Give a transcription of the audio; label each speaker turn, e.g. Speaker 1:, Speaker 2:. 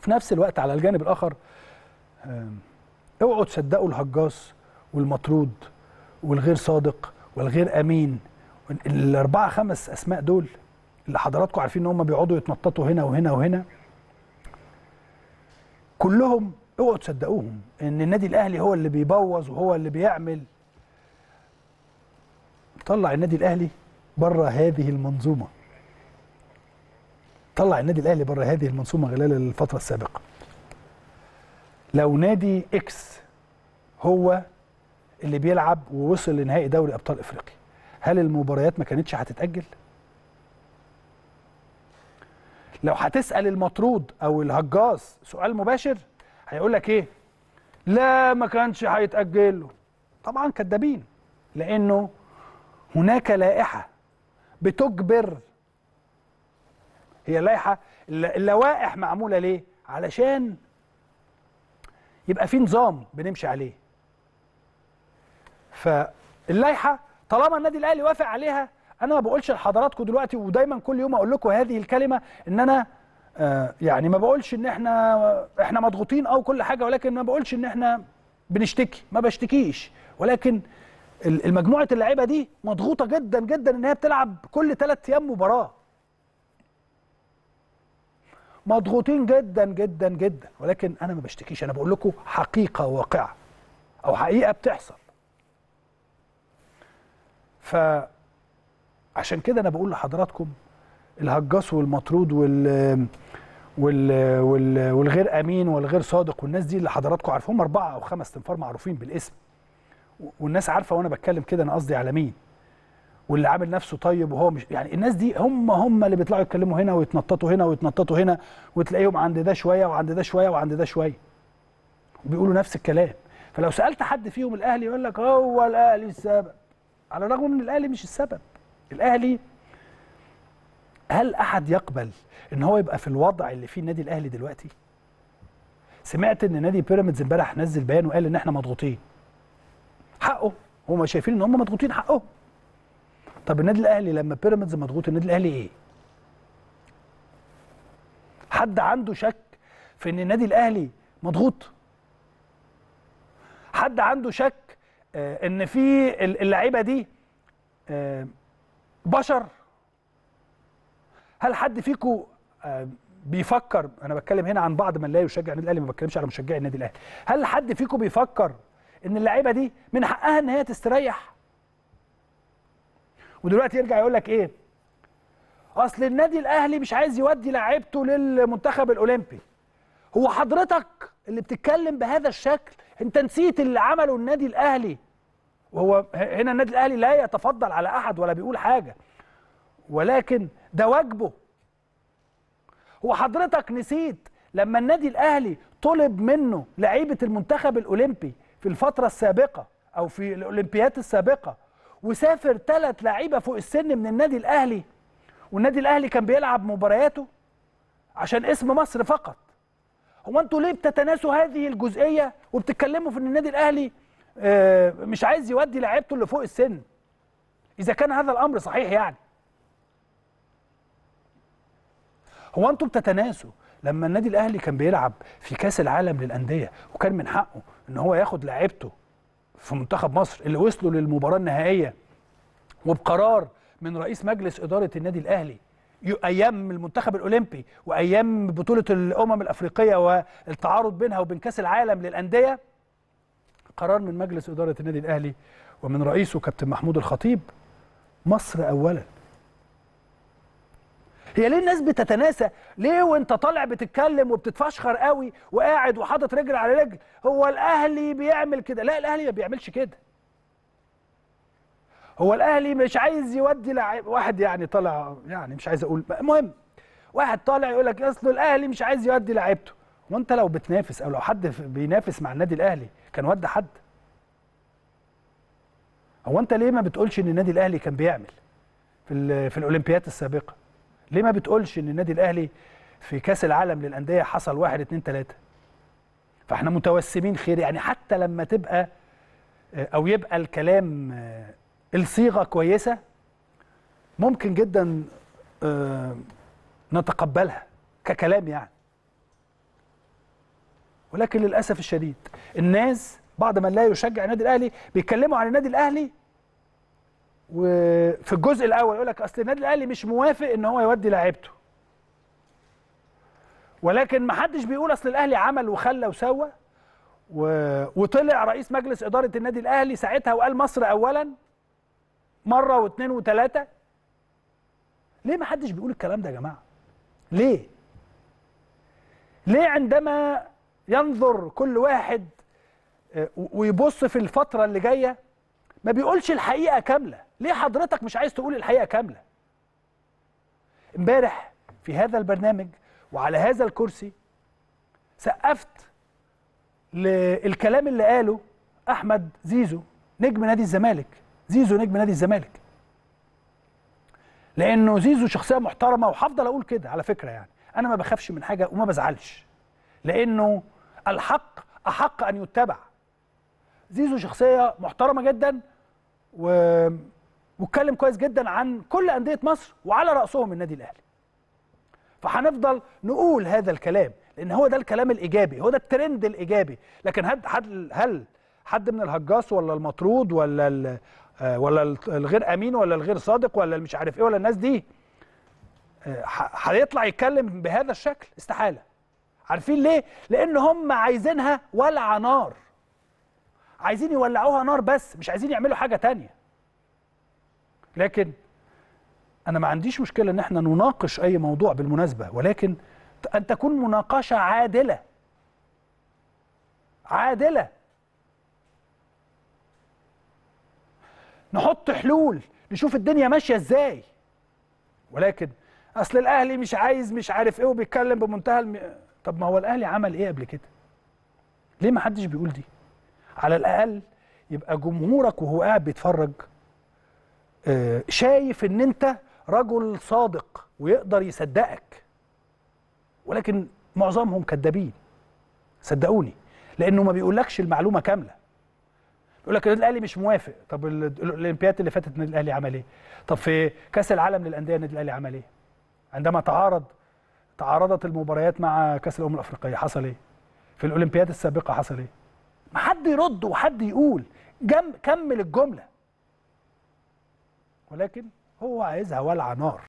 Speaker 1: في نفس الوقت على الجانب الاخر اوعوا تصدقوا الهجاص والمطرود والغير صادق والغير امين الاربعه خمس اسماء دول اللي حضراتكم عارفين ان هم بيقعدوا يتنططوا هنا وهنا وهنا كلهم اوعوا تصدقوهم ان النادي الاهلي هو اللي بيبوظ وهو اللي بيعمل طلع النادي الاهلي بره هذه المنظومه طلع النادي الاهلي بره هذه المنصومه خلال الفتره السابقه لو نادي اكس هو اللي بيلعب ووصل لنهائي دوري ابطال افريقيا هل المباريات ما كانتش هتتاجل لو هتسال المطرود او الهجاص سؤال مباشر هيقول لك ايه لا ما كانش له طبعا كدابين لانه هناك لائحه بتجبر هي لائحه اللوائح معموله ليه علشان يبقى في نظام بنمشي عليه فاللائحه طالما النادي الاهلي وافق عليها انا ما بقولش لحضراتكم دلوقتي ودايما كل يوم اقول لكم هذه الكلمه ان انا آه يعني ما بقولش ان احنا احنا مضغوطين او كل حاجه ولكن ما بقولش ان احنا بنشتكي ما بشتكيش ولكن المجموعه اللعيبه دي مضغوطه جدا جدا ان هي بتلعب كل ثلاث ايام مباراه مضغوطين جدا جدا جدا ولكن انا ما بشتكيش انا بقول لكم حقيقه واقعه او حقيقه بتحصل ف عشان كده انا بقول لحضراتكم الهجاص والمطرود وال وال... وال... والغير امين والغير صادق والناس دي اللي حضراتكم عارفهم اربعه او خمس تنفار معروفين بالاسم والناس عارفه وانا بتكلم كده انا قصدي على مين واللي عامل نفسه طيب وهو مش يعني الناس دي هم هم اللي بيطلعوا يتكلموا هنا ويتنططوا هنا ويتنططوا هنا وتلاقيهم عند ده شويه وعند ده شويه وعند ده شويه بيقولوا نفس الكلام فلو سالت حد فيهم الاهلي يقول لك هو الاهلي السبب على الرغم ان الاهلي مش السبب الاهلي هل احد يقبل ان هو يبقى في الوضع اللي فيه النادي الاهلي دلوقتي سمعت ان نادي بيراميدز امبارح نزل بيان وقال ان احنا مضغوطين حقه هم شايفين ان هم مضغوطين حقهم طب النادي الاهلي لما بيراميدز مضغوط النادي الاهلي ايه؟ حد عنده شك في ان النادي الاهلي مضغوط؟ حد عنده شك آه ان في اللعيبه دي آه بشر؟ هل حد فيكم آه بيفكر انا بتكلم هنا عن بعض من لا يشجع النادي الاهلي ما بتكلمش على مشجعي النادي الاهلي هل حد فيكم بيفكر ان اللعيبه دي من حقها ان هي تستريح ودلوقتي يرجع يقول لك ايه اصل النادي الاهلي مش عايز يودي لعيبته للمنتخب الاولمبي هو حضرتك اللي بتتكلم بهذا الشكل انت نسيت اللي عمله النادي الاهلي وهو هنا النادي الاهلي لا يتفضل على احد ولا بيقول حاجه ولكن ده واجبه هو حضرتك نسيت لما النادي الاهلي طلب منه لعيبه المنتخب الاولمبي في الفتره السابقه او في الاولمبيات السابقه وسافر ثلاث لعيبه فوق السن من النادي الاهلي والنادي الاهلي كان بيلعب مبارياته عشان اسم مصر فقط هو انتوا ليه بتتناسوا هذه الجزئيه وبتتكلموا في ان النادي الاهلي آه، مش عايز يودي لعيبته اللي فوق السن اذا كان هذا الامر صحيح يعني هو انتوا بتتناسوا لما النادي الاهلي كان بيلعب في كاس العالم للانديه وكان من حقه ان هو ياخد لعيبته في منتخب مصر اللي وصلوا للمباراه النهائيه وبقرار من رئيس مجلس اداره النادي الاهلي ايام المنتخب الاولمبي وايام بطوله الامم الافريقيه والتعارض بينها وبين كاس العالم للانديه قرار من مجلس اداره النادي الاهلي ومن رئيسه كابتن محمود الخطيب مصر اولا هي ليه الناس بتتناسى ليه وانت طالع بتتكلم وبتتفشخر قوي وقاعد وحاطط رجل على رجل هو الاهلي بيعمل كده لا الاهلي ما بيعملش كده هو الاهلي مش عايز يودي لعيب واحد يعني طالع يعني مش عايز اقول المهم واحد طالع يقول لك اصل الاهلي مش عايز يودي لعيبته وانت لو بتنافس او لو حد بينافس مع النادي الاهلي كان ودى حد هو انت ليه ما بتقولش ان النادي الاهلي كان بيعمل في في الاولمبيات السابقه ليه ما بتقولش ان النادي الاهلي في كاس العالم للانديه حصل واحد اتنين تلاته فاحنا متوسمين خير يعني حتى لما تبقى آه، او يبقى الكلام آه، الصيغه كويسه ممكن جدا آه، نتقبلها ككلام يعني ولكن للاسف الشديد الناس بعد من لا يشجع النادي الاهلي بيتكلموا عن النادي الاهلي وفي الجزء الاول يقول لك اصل النادي الاهلي مش موافق ان هو يودي لعيبته ولكن ما حدش بيقول اصل الاهلي عمل وخلى وسوى و... وطلع رئيس مجلس اداره النادي الاهلي ساعتها وقال مصر اولا مره واثنين وثلاثه ليه ما حدش بيقول الكلام ده يا جماعه ليه ليه عندما ينظر كل واحد آه، ويبص في الفتره اللي جايه ما بيقولش الحقيقه كامله ليه حضرتك مش عايز تقول الحقيقه كامله امبارح في هذا البرنامج وعلى هذا الكرسي سقفت للكلام اللي قاله احمد زيزو نجم نادي الزمالك زيزو نجم نادي الزمالك لانه زيزو شخصيه محترمه وهفضل اقول كده على فكره يعني انا ما بخافش من حاجه وما بزعلش لانه الحق احق ان يتبع زيزو شخصيه محترمه جدا و واتكلم كويس جدا عن كل انديه مصر وعلى راسهم النادي الاهلي فهنفضل نقول هذا الكلام لان هو ده الكلام الايجابي هو ده الترند الايجابي لكن هل حد هل حد من الهجاص ولا المطرود ولا آه، ولا الغير امين ولا الغير صادق ولا مش عارف ايه ولا الناس دي آه، هيطلع يتكلم بهذا الشكل استحاله عارفين ليه لان هم عايزينها ولع نار عايزين يولعوها نار بس مش عايزين يعملوا حاجه تانية لكن انا ما عنديش مشكله ان احنا نناقش اي موضوع بالمناسبه ولكن ان تكون مناقشه عادله عادله نحط حلول نشوف الدنيا ماشيه ازاي ولكن اصل الاهلي مش عايز مش عارف ايه وبيتكلم بمنتهى الم... طب ما هو الاهلي عمل ايه قبل كده ليه ما حدش بيقول دي على الاقل يبقى جمهورك وهو قاعد بيتفرج آه، شايف ان انت رجل صادق ويقدر يصدقك ولكن معظمهم كذابين صدقوني لانه ما بيقولكش المعلومه كامله يقول لك الاهلي مش موافق طب الاولمبياد اللي فاتت النادي الاهلي عمل ايه طب في كاس العالم للانديه النادي الاهلي عمل ايه عندما تعارض تعارضت المباريات مع كاس الامم الافريقيه حصل ايه في الاولمبياد السابقه حصل ايه ما حد يرد وحد يقول جم كمل الجمله ولكن هو عايزها ولع نار